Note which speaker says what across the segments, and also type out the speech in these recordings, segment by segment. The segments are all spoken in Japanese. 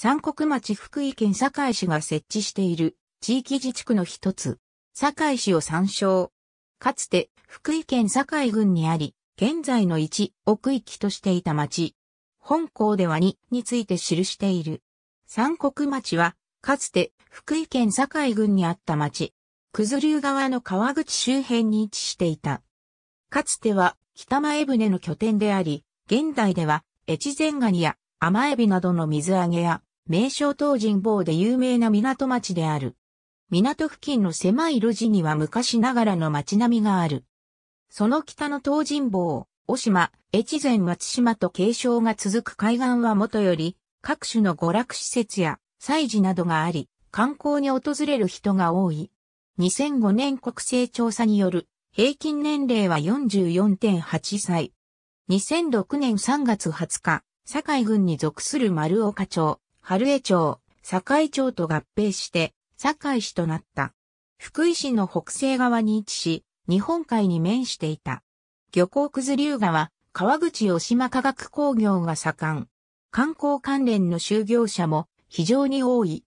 Speaker 1: 三国町福井県堺市が設置している地域自治区の一つ、堺市を参照。かつて福井県堺郡にあり、現在の1を区域としていた町。本校では2について記している。三国町は、かつて福井県堺郡にあった町。九頭竜川の川口周辺に位置していた。かつては北前船の拠点であり、現代では越前ガニや甘エビなどの水揚げや名称東人坊で有名な港町である。港付近の狭い路地には昔ながらの街並みがある。その北の東人坊、小島、越前松島と継承が続く海岸はもとより、各種の娯楽施設や祭事などがあり、観光に訪れる人が多い。2005年国勢調査による平均年齢は44.8歳。2006年3月20日、堺郡に属する丸岡町、春江町、堺町と合併して、堺市となった。福井市の北西側に位置し、日本海に面していた。漁港九頭竜川、川口吉島化学工業が盛ん。観光関連の就業者も非常に多い。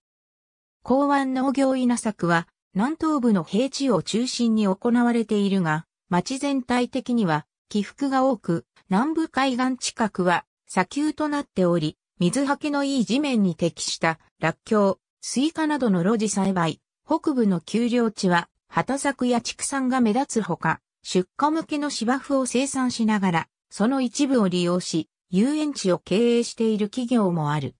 Speaker 1: 港湾農業稲作は南東部の平地を中心に行われているが、町全体的には起伏が多く、南部海岸近くは砂丘となっており、水はけのいい地面に適した、ラッキョウ、スイカなどの露地栽培、北部の丘陵地は、畑作や畜産が目立つほか、出荷向けの芝生を生産しながら、その一部を利用し、遊園地を経営している企業もある。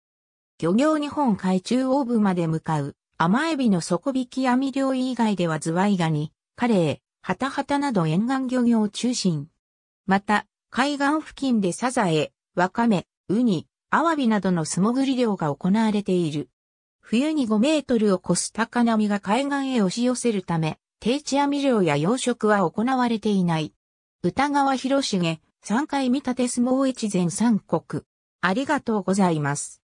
Speaker 1: 漁業日本海中央部まで向かう、甘エビの底引き網漁以外ではズワイガニ、カレイ、ハタハタなど沿岸漁業中心。また、海岸付近でサザエ、ワカメ、ウニ、アワビなどの素潜り漁が行われている。冬に5メートルを超す高波が海岸へ押し寄せるため、定置網漁や養殖は行われていない。歌川広重、三回見立て相撲一前三国。ありがとうございます。